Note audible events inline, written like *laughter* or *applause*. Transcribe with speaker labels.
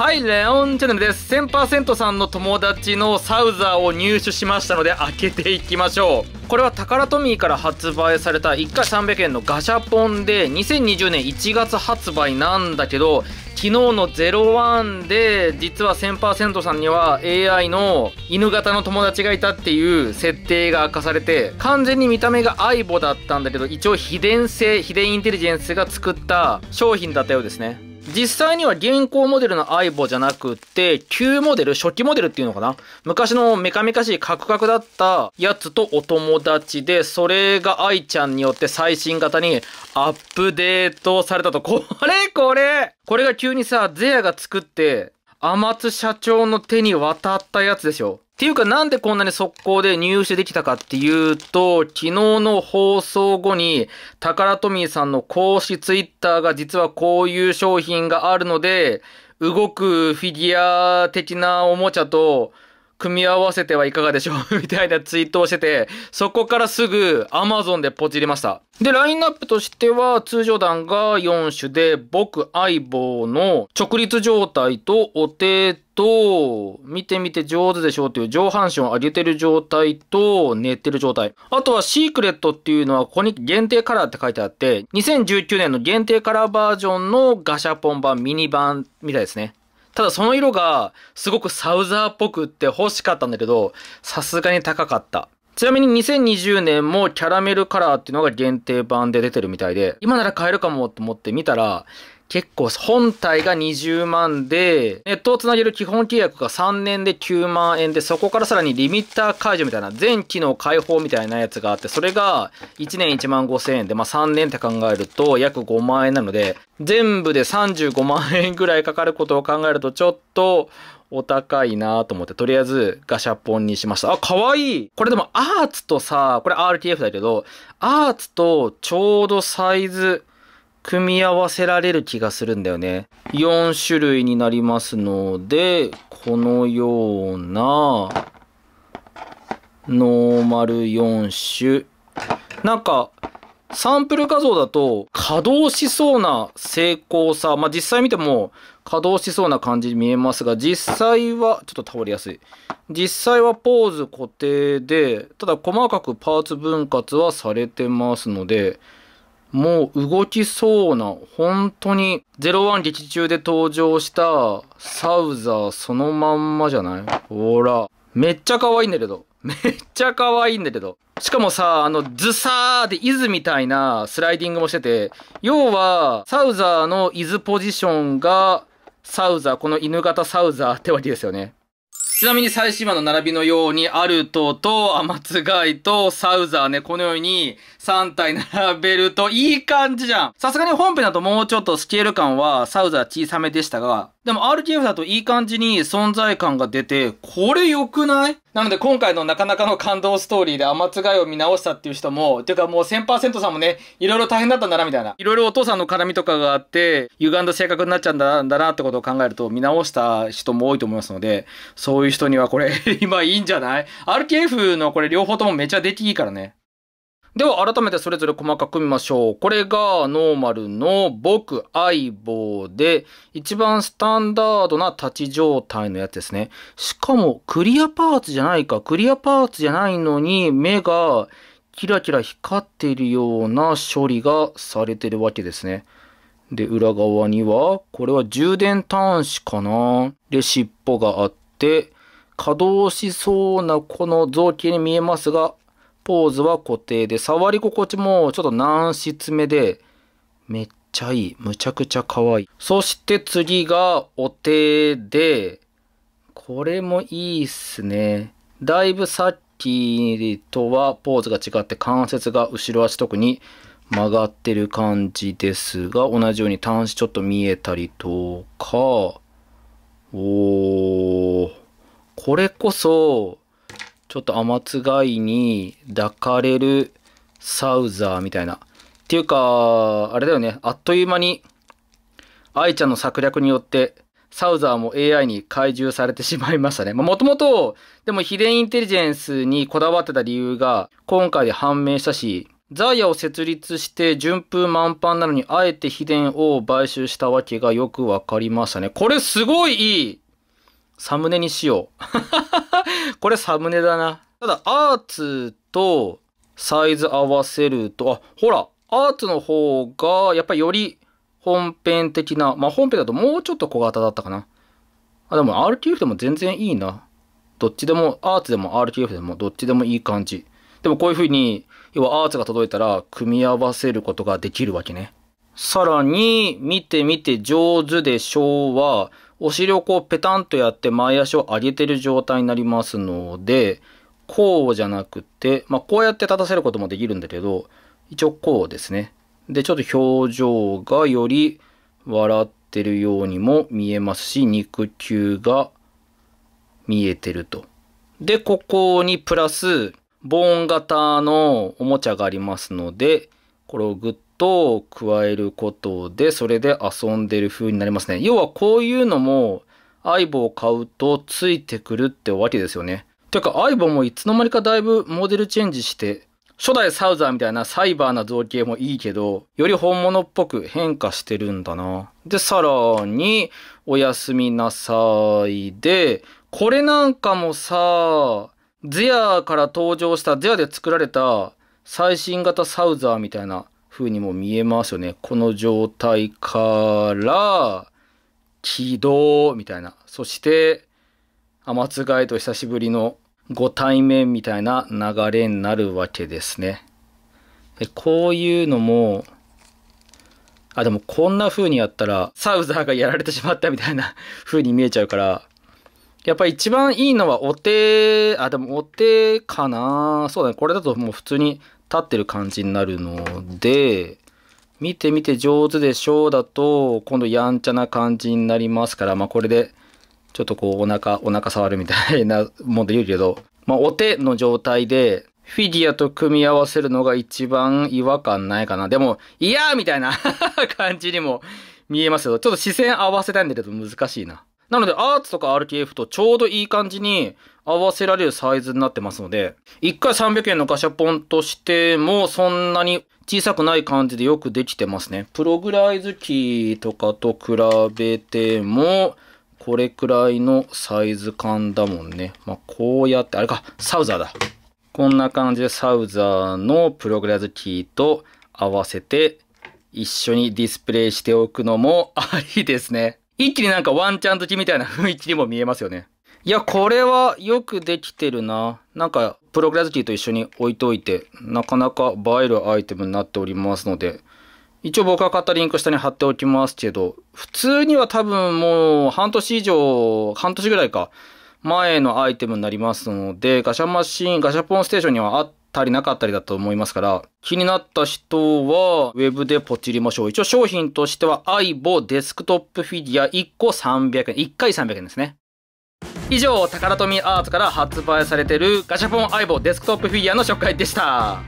Speaker 1: はい、レオンチャンネルです。1000%さんの友達のサウザーを入手しましたので、開けていきましょう。これはタカラトミーから発売された1回300円のガシャポンで、2020年1月発売なんだけど、昨日の01で、実は1000%さんには AI の犬型の友達がいたっていう設定が明かされて、完全に見た目が相棒だったんだけど、一応秘伝性、秘伝インテリジェンスが作った商品だったようですね。実際には現行モデルの相棒じゃなくて、旧モデル、初期モデルっていうのかな昔のメカメカしいカクカクだったやつとお友達で、それが愛ちゃんによって最新型にアップデートされたと。これこれこれが急にさ、ゼアが作って、天津社長の手に渡ったやつでしょ。っていうかなんでこんなに速攻で入手できたかっていうと、昨日の放送後に、タカラトミーさんの公式ツイッターが実はこういう商品があるので、動くフィギュア的なおもちゃと、組み合わせてはいかがでしょう *laughs* みたいなツイートをしてて、そこからすぐ Amazon でポチりました。で、ラインナップとしては、通常弾が4種で、僕相棒の直立状態とお手と、見てみて上手でしょうという上半身を上げてる状態と、寝てる状態。あとはシークレットっていうのは、ここに限定カラーって書いてあって、2019年の限定カラーバージョンのガシャポン版ミニ版みたいですね。ただその色がすごくサウザーっぽくって欲しかったんだけど、さすがに高かった。ちなみに2020年もキャラメルカラーっていうのが限定版で出てるみたいで、今なら買えるかもと思って見たら、結構、本体が20万で、ネットをつなげる基本契約が3年で9万円で、そこからさらにリミッター解除みたいな、全機能解放みたいなやつがあって、それが1年1万5千円で、まあ3年って考えると約5万円なので、全部で35万円ぐらいかかることを考えると、ちょっと、お高いなと思って、とりあえずガシャポンにしました。あ、かわいいこれでもアーツとさ、これ RTF だけど、アーツとちょうどサイズ、組み合わせられる気がするんだよね。4種類になりますので、このような、ノーマル4種。なんか、サンプル画像だと稼働しそうな成功さ。まあ、実際見ても稼働しそうな感じに見えますが、実際は、ちょっと倒れやすい。実際はポーズ固定で、ただ細かくパーツ分割はされてますので、もう動きそうな、本当に、01劇中で登場したサウザーそのまんまじゃないほら。めっちゃ可愛いんだけど。めっちゃ可愛いんだけど。しかもさ、あの、ズサーでイズみたいなスライディングもしてて、要は、サウザーのイズポジションが、サウザー、この犬型サウザーってわけですよね。ちなみに最新話の並びのように、アルトとアマツガイとサウザーね、このように3体並べるといい感じじゃん。さすがに本編だともうちょっとスケール感はサウザー小さめでしたが、でも RTF だといい感じに存在感が出て、これ良くないなので今回のなかなかの感動ストーリーでつがいを見直したっていう人も、ていうかもう1000%さんもね、いろいろ大変だったんだなみたいな。いろいろお父さんの絡みとかがあって、歪んだ性格になっちゃうんだなってことを考えると見直した人も多いと思いますので、そういう人にはこれ *laughs* 今いいんじゃない ?RTF のこれ両方ともめちゃ出来いいからね。では改めてそれぞれ細かく見ましょう。これがノーマルの僕相棒で一番スタンダードな立ち状態のやつですね。しかもクリアパーツじゃないか。クリアパーツじゃないのに目がキラキラ光っているような処理がされてるわけですね。で、裏側には、これは充電端子かなで、尻尾があって、稼働しそうなこの造形に見えますが、ポーズは固定で、触り心地もちょっと軟質めで、めっちゃいい。むちゃくちゃ可愛い。そして次がお手で、これもいいっすね。だいぶさっきとはポーズが違って関節が後ろ足特に曲がってる感じですが、同じように端子ちょっと見えたりとか、おー、これこそ、ちょっとつ津いに抱かれるサウザーみたいな。っていうか、あれだよね、あっという間に、愛ちゃんの策略によって、サウザーも AI に懐柔されてしまいましたね。もともと、でも秘伝インテリジェンスにこだわってた理由が、今回で判明したし、ザイヤを設立して順風満帆なのに、あえて秘伝を買収したわけがよくわかりましたね。これすごいいいサムネにしよう。*laughs* これサムネだな。ただ、アーツとサイズ合わせると、あ、ほら、アーツの方が、やっぱりより本編的な、まあ本編だともうちょっと小型だったかな。あ、でも RTF でも全然いいな。どっちでも、アーツでも RTF でも、どっちでもいい感じ。でもこういう風に、要はアーツが届いたら、組み合わせることができるわけね。さらに、見て見て上手でしょうは、お尻をこうペタンとやって前足を上げてる状態になりますので、こうじゃなくて、まあ、こうやって立たせることもできるんだけど、一応こうですね。で、ちょっと表情がより笑ってるようにも見えますし、肉球が見えてると。で、ここにプラス、ボーン型のおもちゃがありますので、これをグッと加えることで、それで遊んでる風になりますね。要はこういうのも、アイボを買うとついてくるってわけですよね。てか、アイボもいつの間にかだいぶモデルチェンジして、初代サウザーみたいなサイバーな造形もいいけど、より本物っぽく変化してるんだな。で、さらに、おやすみなさいで、これなんかもさ、ゼアから登場した、ゼアで作られた最新型サウザーみたいな風にも見えますよね。この状態から、起動みたいな。そして、ツガイと久しぶりのご対面みたいな流れになるわけですね。でこういうのも、あ、でもこんな風にやったら、サウザーがやられてしまったみたいな風 *laughs* に見えちゃうから、やっぱり一番いいのはお手、あ、でもお手かなそうだね。これだともう普通に立ってる感じになるので、見て見て上手でしょうだと、今度やんちゃな感じになりますから、まあこれで、ちょっとこうお腹、お腹触るみたいなもんで言うけど、まあお手の状態で、フィギュアと組み合わせるのが一番違和感ないかな。でも、いやーみたいな *laughs* 感じにも見えますけど、ちょっと視線合わせたいんだけど難しいな。なので、アーツとか RTF とちょうどいい感じに合わせられるサイズになってますので、1回300円のガシャポンとしても、そんなに小さくない感じでよくできてますね。プログライズキーとかと比べても、これくらいのサイズ感だもんね。まあ、こうやって、あれか、サウザーだ。こんな感じでサウザーのプログライズキーと合わせて一緒にディスプレイしておくのもありですね。一気になんかワンチャン好きみたいな雰囲気にも見えますよね。いや、これはよくできてるな。なんか、プログラスキーと一緒に置いといて、なかなか映えるアイテムになっておりますので、一応僕が買ったリンク下に貼っておきますけど、普通には多分もう半年以上、半年ぐらいか、前のアイテムになりますので、ガシャマシン、ガシャポンステーションにはあっ足りなかったりだと思いますから、気になった人は、ウェブでポチりましょう。一応商品としては、アイボデスクトップフィギュア1個300円。1回300円ですね。以上、タカラトミーアーツから発売されてるガシャポンアイボデスクトップフィギュアの紹介でした。